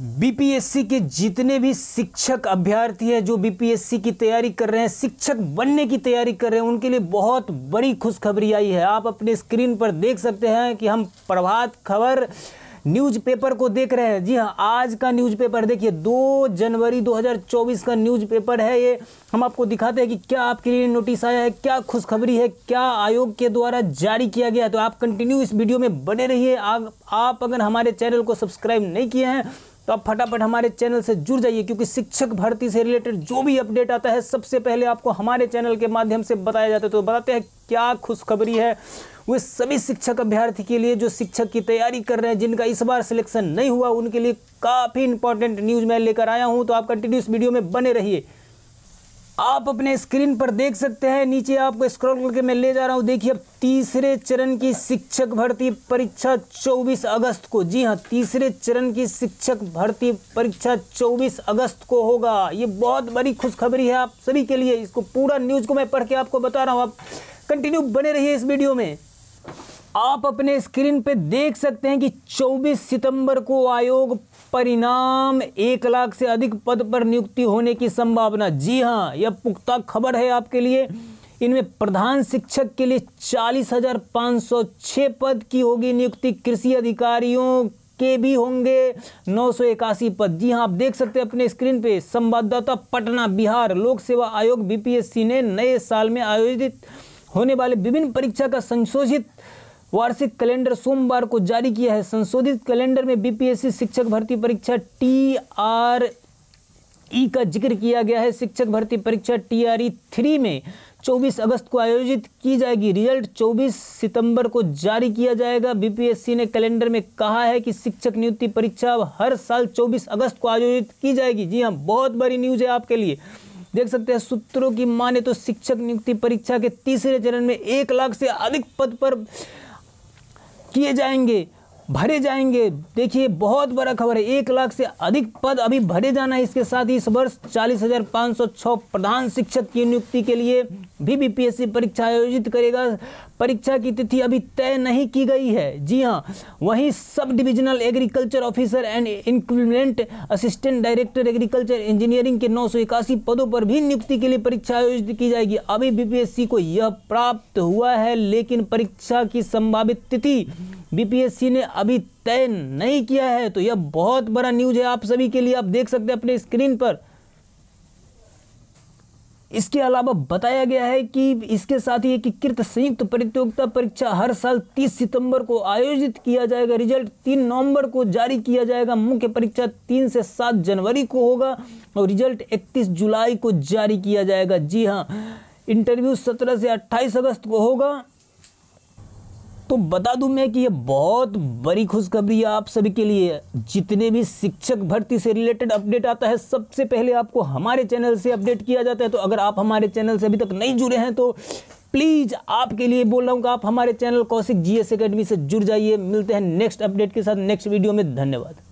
BPSC के जितने भी शिक्षक अभ्यर्थी हैं जो बीपीएससी की तैयारी कर रहे हैं शिक्षक बनने की तैयारी कर रहे हैं उनके लिए बहुत बड़ी खुशखबरी आई है आप अपने स्क्रीन पर देख सकते हैं कि हम प्रभात खबर न्यूज़पेपर को देख रहे हैं जी हाँ आज का न्यूज़पेपर देखिए 2 जनवरी 2024 का न्यूज़पेपर है ये हम आपको दिखाते हैं कि क्या आपके लिए नोटिस आया है क्या खुशखबरी है क्या आयोग के द्वारा जारी किया गया है तो आप कंटिन्यू इस वीडियो में बने रहिए आप अगर हमारे चैनल को सब्सक्राइब नहीं किए हैं तो आप फटाफट हमारे चैनल से जुड़ जाइए क्योंकि शिक्षक भर्ती से रिलेटेड जो भी अपडेट आता है सबसे पहले आपको हमारे चैनल के माध्यम से बताया जाता है तो बताते हैं क्या खुशखबरी है वे सभी शिक्षक अभ्यर्थी के लिए जो शिक्षक की तैयारी कर रहे हैं जिनका इस बार सिलेक्शन नहीं हुआ उनके लिए काफ़ी इंपॉर्टेंट न्यूज़ मैं लेकर आया हूँ तो आप कंटिन्यू इस वीडियो में बने रहिए आप अपने स्क्रीन पर देख सकते हैं नीचे आपको स्क्रॉल करके मैं ले जा रहा हूँ देखिए अब तीसरे चरण की शिक्षक भर्ती परीक्षा 24 अगस्त को जी हाँ तीसरे चरण की शिक्षक भर्ती परीक्षा 24 अगस्त को होगा ये बहुत बड़ी खुशखबरी है आप सभी के लिए इसको पूरा न्यूज़ को मैं पढ़ के आपको बता रहा हूँ आप कंटिन्यू बने रहिए इस वीडियो में आप अपने स्क्रीन पे देख सकते हैं कि 24 सितंबर को आयोग परिणाम एक लाख से अधिक पद पर नियुक्ति होने की संभावना जी हाँ यह पुख्ता खबर है आपके लिए इनमें प्रधान शिक्षक के लिए चालीस हजार पाँच सौ पद की होगी नियुक्ति कृषि अधिकारियों के भी होंगे नौ सौ इक्यासी पद जी हाँ आप देख सकते हैं अपने स्क्रीन पे संवाददाता पटना बिहार लोक सेवा आयोग बीपीएससी ने नए साल में आयोजित होने वाले विभिन्न परीक्षा का संशोधित वार्षिक कैलेंडर सोमवार को जारी किया है संशोधित कैलेंडर में बीपीएससी शिक्षक भर्ती परीक्षा टी आर ई का जिक्र किया गया है शिक्षक भर्ती परीक्षा टी आर ई थ्री में 24 अगस्त को आयोजित की जाएगी रिजल्ट 24 सितंबर को जारी किया जाएगा बीपीएससी ने कैलेंडर में कहा है कि शिक्षक नियुक्ति परीक्षा हर साल 24 अगस्त को आयोजित की जाएगी जी हाँ बहुत बड़ी न्यूज़ है आपके लिए देख सकते हैं सूत्रों की माने तो शिक्षक नियुक्ति परीक्षा के तीसरे चरण में एक लाख से अधिक पद पर किए जाएंगे भरे जाएंगे देखिए बहुत बड़ा खबर है एक लाख से अधिक पद अभी भरे जाना है इसके साथ ही इस वर्ष चालीस हजार पाँच सौ छः प्रधान शिक्षक की नियुक्ति के लिए भी बीपीएससी परीक्षा आयोजित करेगा परीक्षा की तिथि अभी तय नहीं की गई है जी हाँ वहीं sub divisional agriculture officer and increment assistant director agriculture engineering के नौ पदों पर भी नियुक्ति के लिए परीक्षा आयोजित की जाएगी अभी बीपीएससी को यह प्राप्त हुआ है लेकिन परीक्षा की संभावित तिथि बीपीएससी ने अभी तय नहीं किया है तो यह बहुत बड़ा न्यूज है आप सभी के लिए आप देख सकते हैं अपने स्क्रीन पर इसके अलावा बताया गया है कि इसके साथ ही एकीकृत संयुक्त प्रतियोगिता परीक्षा हर साल 30 सितंबर को आयोजित किया जाएगा रिजल्ट 3 नवंबर को जारी किया जाएगा मुख्य परीक्षा 3 से 7 जनवरी को होगा और रिजल्ट 31 जुलाई को जारी किया जाएगा जी हाँ इंटरव्यू 17 से 28 अगस्त को होगा तो बता दूं मैं कि ये बहुत बड़ी खुशखबरी है आप सभी के लिए जितने भी शिक्षक भर्ती से रिलेटेड अपडेट आता है सबसे पहले आपको हमारे चैनल से अपडेट किया जाता है तो अगर आप हमारे चैनल से अभी तक नहीं जुड़े हैं तो प्लीज़ आपके लिए बोल रहा हूँ कि आप हमारे channel Kaushik G S academy से जुड़ जाइए मिलते हैं नेक्स्ट अपडेट के साथ नेक्स्ट वीडियो में धन्यवाद